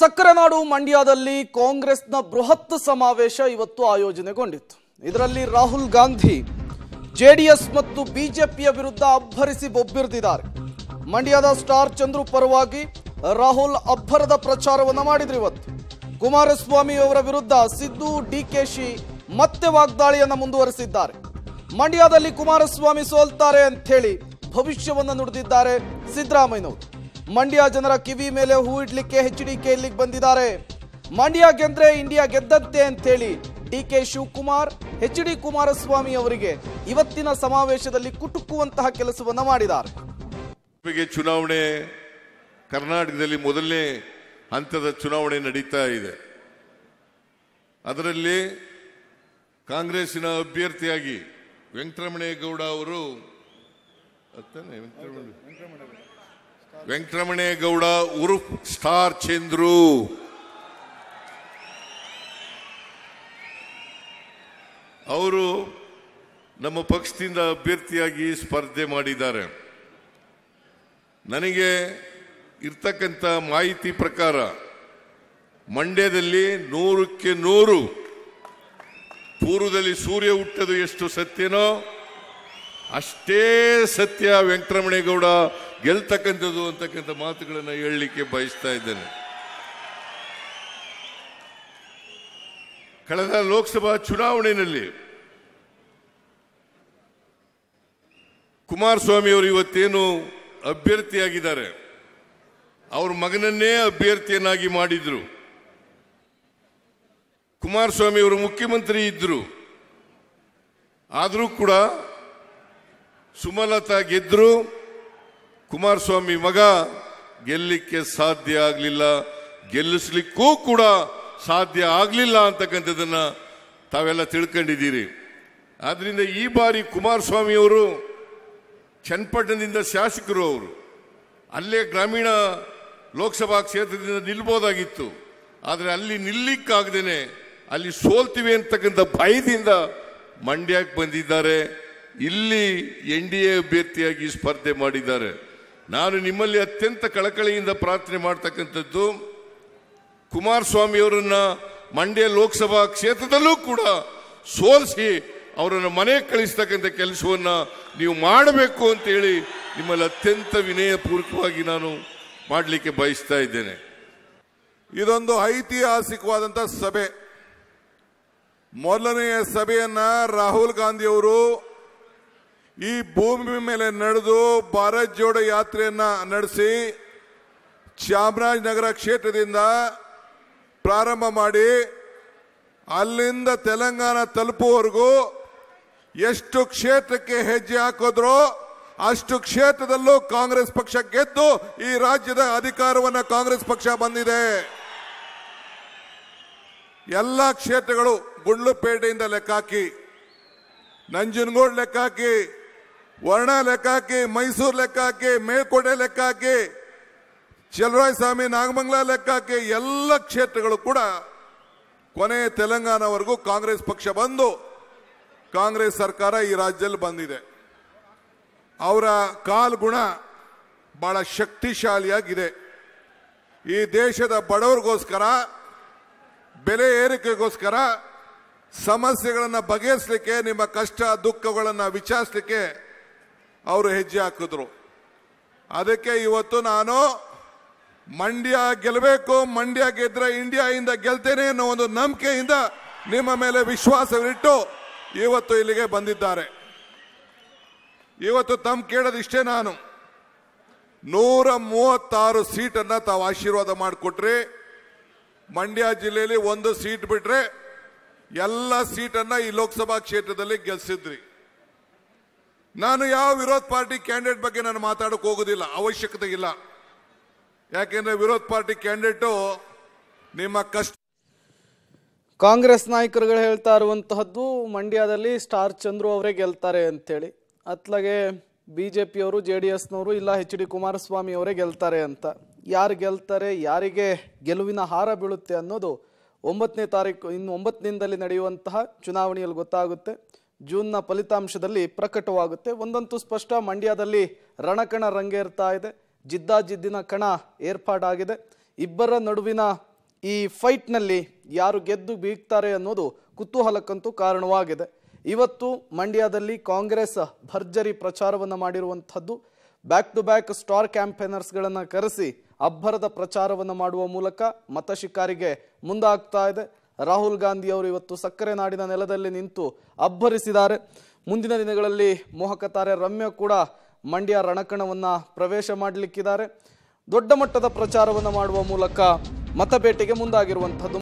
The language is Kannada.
ಸಕ್ಕರೆನಾಡು ಮಂಡ್ಯದಲ್ಲಿ ಕಾಂಗ್ರೆಸ್ನ ಬೃಹತ್ ಸಮಾವೇಶ ಇವತ್ತು ಆಯೋಜನೆಗೊಂಡಿತ್ತು ಇದರಲ್ಲಿ ರಾಹುಲ್ ಗಾಂಧಿ ಜೆಡಿಎಸ್ ಮತ್ತು ಬಿಜೆಪಿಯ ವಿರುದ್ಧ ಅಬ್ಬರಿಸಿ ಬೊಬ್ಬಿರಿದಿದ್ದಾರೆ ಮಂಡ್ಯದ ಸ್ಟಾರ್ ಚಂದ್ರು ಪರವಾಗಿ ರಾಹುಲ್ ಅಬ್ಬರದ ಪ್ರಚಾರವನ್ನು ಮಾಡಿದ್ರು ಇವತ್ತು ಕುಮಾರಸ್ವಾಮಿ ಅವರ ವಿರುದ್ಧ ಸಿದ್ದು ಡಿಕೆಶಿ ಮತ್ತೆ ವಾಗ್ದಾಳಿಯನ್ನು ಮುಂದುವರೆಸಿದ್ದಾರೆ ಮಂಡ್ಯದಲ್ಲಿ ಕುಮಾರಸ್ವಾಮಿ ಸೋಲ್ತಾರೆ ಅಂತ ಹೇಳಿ ಭವಿಷ್ಯವನ್ನು ನುಡಿದಿದ್ದಾರೆ ಸಿದ್ದರಾಮಯ್ಯನವರು ಮಂಡ್ಯ ಜನರ ಕಿವಿ ಮೇಲೆ ಹೂ ಇಡ್ಲಿಕ್ಕೆ ಹೆಚ್ ಡಿ ಕೆ ಇಲ್ಲಿಗೆ ಬಂದಿದ್ದಾರೆ ಮಂಡ್ಯ ಗೆಂದ್ರೆ ಇಂಡಿಯಾ ಗೆದ್ದದ್ದೇ ಅಂತೇಳಿ D K Shivakumar H D Kumaraswamy ಅವರಿಗೆ ಇವತ್ತಿನ ಸಮಾವೇಶದಲ್ಲಿ ಕುಟುಕುವಂತಹ ಕೆಲಸವನ್ನು ಮಾಡಿದ್ದಾರೆ ಚುನಾವಣೆ ಕರ್ನಾಟಕದಲ್ಲಿ ಮೊದಲನೇ ಹಂತದ ಚುನಾವಣೆ ನಡೀತಾ ಇದೆ ಅದರಲ್ಲಿ ಕಾಂಗ್ರೆಸ್ಸಿನ ಅಭ್ಯರ್ಥಿಯಾಗಿ ವೆಂಕಟರಮಣೇಗೌಡ ಅವರು ವೆಂಕಟರಮಣೇಗೌಡ ಉರುಫ್ ಸ್ಟಾರ್ ಚಂದ್ರು ಅವರು ನಮ್ಮ ಪಕ್ಷದಿಂದ ಅಭ್ಯರ್ಥಿಯಾಗಿ ಸ್ಪರ್ಧೆ ಮಾಡಿದ್ದಾರೆ ನನಗೆ ಇರ್ತಕ್ಕಂಥ ಮಾಹಿತಿ ಪ್ರಕಾರ ಮಂಡ್ಯದಲ್ಲಿ ನೂರಕ್ಕೆ ನೂರು ಪೂರ್ವದಲ್ಲಿ ಸೂರ್ಯ ಹುಟ್ಟದು ಎಷ್ಟು ಸತ್ಯನೋ ಅಷ್ಟೇ ಸತ್ಯ ವೆಂಕಟರಮಣೇಗೌಡ ಗೆಲ್ತಕ್ಕಂಥದ್ದು ಅಂತಕ್ಕಂಥ ಮಾತುಗಳನ್ನು ಹೇಳಲಿಕ್ಕೆ ಬಯಸ್ತಾ ಇದ್ದೇನೆ ಕಳೆದ ಲೋಕಸಭಾ ಚುನಾವಣೆಯಲ್ಲಿ ಕುಮಾರಸ್ವಾಮಿ ಅವರು ಇವತ್ತೇನು ಅಭ್ಯರ್ಥಿಯಾಗಿದ್ದಾರೆ ಅವ್ರ ಮಗನನ್ನೇ ಅಭ್ಯರ್ಥಿಯನ್ನಾಗಿ ಮಾಡಿದ್ರು ಕುಮಾರಸ್ವಾಮಿ ಅವರು ಮುಖ್ಯಮಂತ್ರಿ ಇದ್ದರು ಆದರೂ ಕೂಡ ಸುಮಲತಾ ಗೆದ್ದರು ಕುಮಾರಸ್ವಾಮಿ ಮಗ ಗೆಲ್ಲಿಕ್ಕೆ ಸಾಧ್ಯ ಆಗಲಿಲ್ಲ ಗೆಲ್ಲಿಸ್ಲಿಕ್ಕೂ ಕೂಡ ಸಾಧ್ಯ ಆಗಲಿಲ್ಲ ಅಂತಕ್ಕಂಥದ್ದನ್ನು ತಾವೆಲ್ಲ ತಿಳ್ಕೊಂಡಿದ್ದೀರಿ ಆದ್ರಿಂದ ಈ ಬಾರಿ ಕುಮಾರಸ್ವಾಮಿಯವರು ಚನ್ನಪಟ್ಟಣದಿಂದ ಶಾಸಕರು ಅವರು ಅಲ್ಲೇ ಗ್ರಾಮೀಣ ಲೋಕಸಭಾ ಕ್ಷೇತ್ರದಿಂದ ನಿಲ್ಬೋದಾಗಿತ್ತು ಆದರೆ ಅಲ್ಲಿ ನಿಲ್ಲಿಕ್ಕಾಗದೇನೆ ಅಲ್ಲಿ ಸೋಲ್ತೀವಿ ಅಂತಕ್ಕಂಥ ಭಯದಿಂದ ಮಂಡ್ಯಕ್ಕೆ ಬಂದಿದ್ದಾರೆ ಇಲ್ಲಿ ಎನ್ ಡಿ ಎ ಅಭ್ಯರ್ಥಿಯಾಗಿ ಸ್ಪರ್ಧೆ ಮಾಡಿದ್ದಾರೆ ನಾನು ನಿಮ್ಮಲ್ಲಿ ಅತ್ಯಂತ ಕಳಕಳಿಯಿಂದ ಪ್ರಾರ್ಥನೆ ಮಾಡ್ತಕ್ಕಂಥದ್ದು ಕುಮಾರಸ್ವಾಮಿಯವರನ್ನ ಮಂಡ್ಯ ಲೋಕಸಭಾ ಕ್ಷೇತ್ರದಲ್ಲೂ ಕೂಡ ಸೋಲಿಸಿ ಅವರನ್ನು ಮನೆಗೆ ಕಳಿಸ್ತಕ್ಕಂಥ ಕೆಲಸವನ್ನು ನೀವು ಮಾಡಬೇಕು ಅಂತೇಳಿ ನಿಮ್ಮಲ್ಲಿ ಅತ್ಯಂತ ವಿನಯಪೂರ್ವಕವಾಗಿ ನಾನು ಮಾಡಲಿಕ್ಕೆ ಬಯಸ್ತಾ ಇದ್ದೇನೆ ಇದೊಂದು ಐತಿಹಾಸಿಕವಾದಂಥ ಸಭೆ ಮೊದಲನೆಯ ಸಭೆಯನ್ನ ರಾಹುಲ್ ಗಾಂಧಿಯವರು ಈ ಭೂಮಿ ಮೇಲೆ ನಡೆದು ಭಾರತ್ ಜೋಡ ಯಾತ್ರೆಯನ್ನ ನಡೆಸಿ ಚಾಮರಾಜನಗರ ಕ್ಷೇತ್ರದಿಂದ ಪ್ರಾರಂಭ ಮಾಡಿ ಅಲ್ಲಿಂದ ತೆಲಂಗಾಣ ತಲುಪುವವರೆಗೂ ಎಷ್ಟು ಕ್ಷೇತ್ರಕ್ಕೆ ಹೆಜ್ಜೆ ಹಾಕಿದ್ರೋ ಅಷ್ಟು ಕ್ಷೇತ್ರದಲ್ಲೂ ಕಾಂಗ್ರೆಸ್ ಪಕ್ಷ ಗೆದ್ದು ಈ ರಾಜ್ಯದ ಅಧಿಕಾರವನ್ನು ಕಾಂಗ್ರೆಸ್ ಪಕ್ಷ ಬಂದಿದೆ ಎಲ್ಲ ಕ್ಷೇತ್ರಗಳು ಗುಂಡ್ಲುಪೇಟೆಯಿಂದ ಲೆಕ್ಕಾಕಿ ನಂಜನಗೂಡು ಲೆಕ್ಕಾಕಿ ವರ್ಣ ಲೆಕ್ಕ ಹಾಕಿ ಮೈಸೂರು ಲೆಕ್ಕ ಹಾಕಿ ಮೇಲ್ಕೋಟೆ ಲೆಕ್ಕ ಹಾಕಿ ಸ್ವಾಮಿ ನಾಗಮಂಗಲ ಲೆಕ್ಕ ಹಾಕಿ ಎಲ್ಲ ಕ್ಷೇತ್ರಗಳು ಕೂಡ ಕೊನೆ ತೆಲಂಗಾಣವರೆಗೂ ಕಾಂಗ್ರೆಸ್ ಪಕ್ಷ ಬಂದು ಕಾಂಗ್ರೆಸ್ ಸರ್ಕಾರ ಈ ರಾಜ್ಯದಲ್ಲಿ ಬಂದಿದೆ ಅವರ ಕಾಲ್ಗುಣ ಬಹಳ ಶಕ್ತಿಶಾಲಿಯಾಗಿದೆ ಈ ದೇಶದ ಬಡವರಿಗೋಸ್ಕರ ಬೆಲೆ ಏರಿಕೆಗೋಸ್ಕರ ಸಮಸ್ಯೆಗಳನ್ನು ಬಗೆಹರಿಸಲಿಕ್ಕೆ ನಿಮ್ಮ ಕಷ್ಟ ದುಃಖಗಳನ್ನು ವಿಚಾರಿಸಲಿಕ್ಕೆ ಅವರು ಹೆಜ್ಜೆ ಹಾಕಿದ್ರು ಅದಕ್ಕೆ ಇವತ್ತು ನಾನು ಮಂಡ್ಯ ಗೆಲ್ಲಬೇಕು ಮಂಡ್ಯ ಗೆದ್ರೆ ಇಂದ ಗೆಲ್ತೇನೆ ಅನ್ನೋ ಒಂದು ನಂಬಿಕೆಯಿಂದ ನಿಮ್ಮ ಮೇಲೆ ವಿಶ್ವಾಸವಿಟ್ಟು ಇವತ್ತು ಇಲ್ಲಿಗೆ ಬಂದಿದ್ದಾರೆ ಇವತ್ತು ತಮ್ಮ ಕೇಳೋದಿಷ್ಟೇ ನಾನು ನೂರ ಮೂವತ್ತಾರು ಸೀಟನ್ನು ತಾವು ಆಶೀರ್ವಾದ ಮಾಡಿಕೊಟ್ರಿ ಮಂಡ್ಯ ಜಿಲ್ಲೆಯಲ್ಲಿ ಒಂದು ಸೀಟ್ ಬಿಟ್ರೆ ಎಲ್ಲ ಸೀಟನ್ನು ಈ ಲೋಕಸಭಾ ಕ್ಷೇತ್ರದಲ್ಲಿ ಗೆಲ್ಲಿಸಿದ್ರಿ ನಾನು ಯಾವ ವಿರೋಧ ಪಾರ್ಟಿ ಕ್ಯಾಂಡಿಡೇಟ್ ಬಗ್ಗೆ ನಾನು ಮಾತಾಡೋಕೆ ಹೋಗೋದಿಲ್ಲ ಅವಶ್ಯಕತೆ ಇಲ್ಲ ಯಾಕೆಂದ್ರೆ ವಿರೋಧ ಪಾರ್ಟಿ ಕ್ಯಾಂಡಿಡೇಟು ನಿಮ್ಮ ಕಷ್ಟ ಕಾಂಗ್ರೆಸ್ ನಾಯಕರುಗಳು ಹೇಳ್ತಾ ಇರುವಂತಹದ್ದು ಮಂಡ್ಯದಲ್ಲಿ ಸ್ಟಾರ್ ಚಂದ್ರು ಅವರೇ ಗೆಲ್ತಾರೆ ಅಂತೇಳಿ ಅತ್ಲಾಗೆ ಬಿ ಜೆ ಪಿಯವರು ಜೆ ಡಿ ಎಸ್ನವರು ಇಲ್ಲ ಎಚ್ ಡಿ ಕುಮಾರಸ್ವಾಮಿ ಅವರೇ ಗೆಲ್ತಾರೆ ಅಂತ ಯಾರು ಗೆಲ್ತಾರೆ ಯಾರಿಗೆ ಗೆಲುವಿನ ಹಾರ ಬೀಳುತ್ತೆ ಅನ್ನೋದು ಒಂಬತ್ತನೇ ತಾರೀಕು ಇನ್ನು ಒಂಬತ್ತನಿಂದಲೇ ನಡೆಯುವಂತಹ ಚುನಾವಣೆಯಲ್ಲಿ ಗೊತ್ತಾಗುತ್ತೆ ಜೂನ್ನ ಫಲಿತಾಂಶದಲ್ಲಿ ಪ್ರಕಟವಾಗುತ್ತೆ ಒಂದಂತೂ ಸ್ಪಷ್ಟ ಮಂಡ್ಯದಲ್ಲಿ ರಣಕಣ ರಂಗೇರ್ತಾ ಇದೆ ಜಿದ್ದಾಜಿದ್ದಿನ ಕಣ ಏರ್ಪಾಡಾಗಿದೆ ಇಬ್ಬರ ನಡುವಿನ ಈ ಫೈಟ್ನಲ್ಲಿ ಯಾರು ಗೆದ್ದು ಬೀಗ್ತಾರೆ ಅನ್ನೋದು ಕುತೂಹಲಕ್ಕಂತೂ ಕಾರಣವಾಗಿದೆ ಇವತ್ತು ಮಂಡ್ಯದಲ್ಲಿ ಕಾಂಗ್ರೆಸ್ ಭರ್ಜರಿ ಪ್ರಚಾರವನ್ನು ಮಾಡಿರುವಂಥದ್ದು ಬ್ಯಾಕ್ ಟು ಬ್ಯಾಕ್ ಸ್ಟಾರ್ ಕ್ಯಾಂಪೇನರ್ಸ್ಗಳನ್ನು ಕರೆಸಿ ಅಬ್ಬರದ ಪ್ರಚಾರವನ್ನು ಮಾಡುವ ಮೂಲಕ ಮತ ಶಿಕಾರಿಗೆ ಮುಂದಾಗ್ತಾ ಇದೆ ರಾಹುಲ್ ಗಾಂಧಿ ಅವರು ಇವತ್ತು ಸಕ್ಕರೆ ನಾಡಿನ ನೆಲದಲ್ಲಿ ನಿಂತು ಅಬ್ಬರಿಸಿದ್ದಾರೆ ಮುಂದಿನ ದಿನಗಳಲ್ಲಿ ಮೋಹಕ ತಾರೆ ರಮ್ಯ ಕೂಡ ಮಂಡ್ಯ ರಣಕಣವನ್ನು ಪ್ರವೇಶ ಮಾಡಲಿಕ್ಕಿದ್ದಾರೆ ದೊಡ್ಡ ಮಟ್ಟದ ಪ್ರಚಾರವನ್ನು ಮಾಡುವ ಮೂಲಕ ಮತಪೇಟೆಗೆ ಮುಂದಾಗಿರುವಂಥದ್ದು